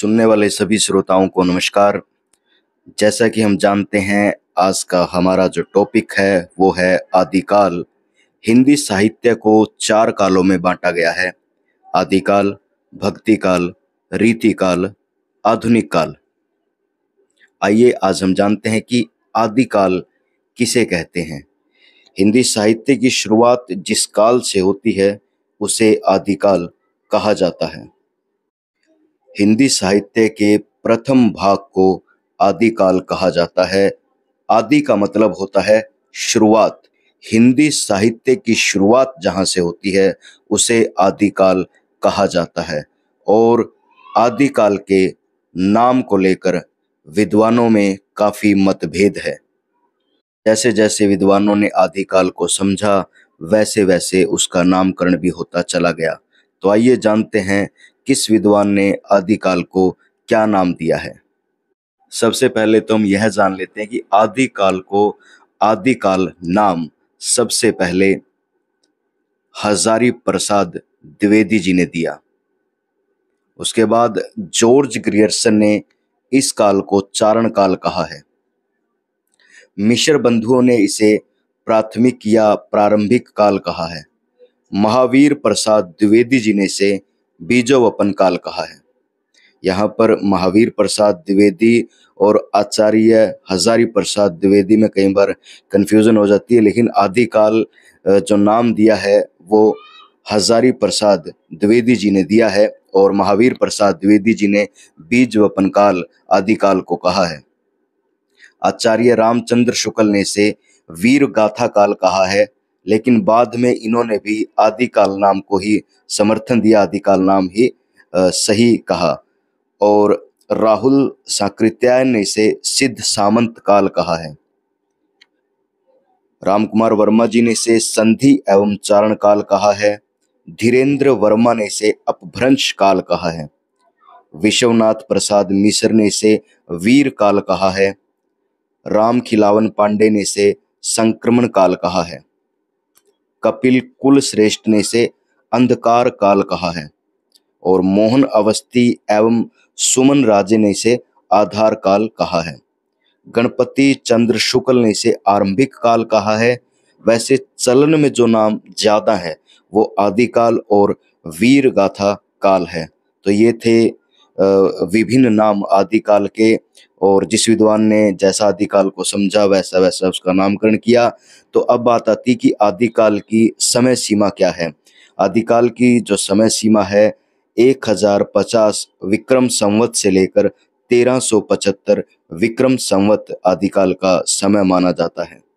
सुनने वाले सभी श्रोताओं को नमस्कार जैसा कि हम जानते हैं आज का हमारा जो टॉपिक है वो है आदिकाल हिंदी साहित्य को चार कालों में बांटा गया है आदिकाल भक्तिकाल रीतिकाल आधुनिक काल आइए आज हम जानते हैं कि आदिकाल किसे कहते हैं हिंदी साहित्य की शुरुआत जिस काल से होती है उसे आदिकाल कहा जाता है हिंदी साहित्य के प्रथम भाग को आदिकाल कहा जाता है आदि का मतलब होता है शुरुआत हिंदी साहित्य की शुरुआत जहाँ से होती है उसे आदिकाल कहा जाता है और आदिकाल के नाम को लेकर विद्वानों में काफ़ी मतभेद है जैसे जैसे विद्वानों ने आदिकाल को समझा वैसे वैसे उसका नामकरण भी होता चला गया तो आइए जानते हैं किस विद्वान ने आदिकाल को क्या नाम दिया है सबसे पहले तो हम यह जान लेते हैं कि आदिकाल को आदिकाल नाम सबसे पहले हजारी प्रसाद द्विवेदी जी ने दिया उसके बाद जॉर्ज ग्रियर्सन ने इस काल को चारण काल कहा है मिश्र बंधुओं ने इसे प्राथमिक या प्रारंभिक काल कहा है महावीर प्रसाद द्विवेदी जी ने इसे बीजोवपन वपन काल कहा है यहाँ पर महावीर प्रसाद द्विवेदी और आचार्य हजारी प्रसाद द्विवेदी में कई बार कन्फ्यूजन हो जाती है लेकिन आदिकाल जो नाम दिया है वो हजारी प्रसाद द्विवेदी जी ने दिया है और महावीर प्रसाद द्विवेदी जी ने बीज वपन काल आदिकाल को कहा है आचार्य रामचंद्र शुक्ल ने इसे वीर गाथा काल कहा है लेकिन बाद में इन्होंने भी आदिकाल नाम को ही समर्थन दिया आदिकाल नाम ही सही कहा और राहुल साकृत्याय ने इसे सिद्ध सामंत काल कहा है रामकुमार वर्मा जी ने इसे संधि एवं चारण काल कहा है धीरेन्द्र वर्मा ने इसे अपभ्रंश काल कहा है विश्वनाथ प्रसाद मिश्र ने इसे वीर काल कहा है राम खिलावन पांडे ने इसे संक्रमण काल कहा है कपिल कुल श्रेष्ठ ने इसे अंधकार काल कहा है और मोहन अवस्थी एवं सुमन राजे ने इसे आधार काल कहा है गणपति चंद्र शुक्ल ने इसे आरंभिक काल कहा है वैसे चलन में जो नाम ज्यादा है वो आदिकाल और वीर गाथा काल है तो ये थे विभिन्न नाम आदिकाल के और जिस विद्वान ने जैसा आदिकाल को समझा वैसा वैसा उसका नामकरण किया तो अब बात आती कि आदिकाल की समय सीमा क्या है आदिकाल की जो समय सीमा है 1050 विक्रम संवत से लेकर 1375 विक्रम संवत आदिकाल का समय माना जाता है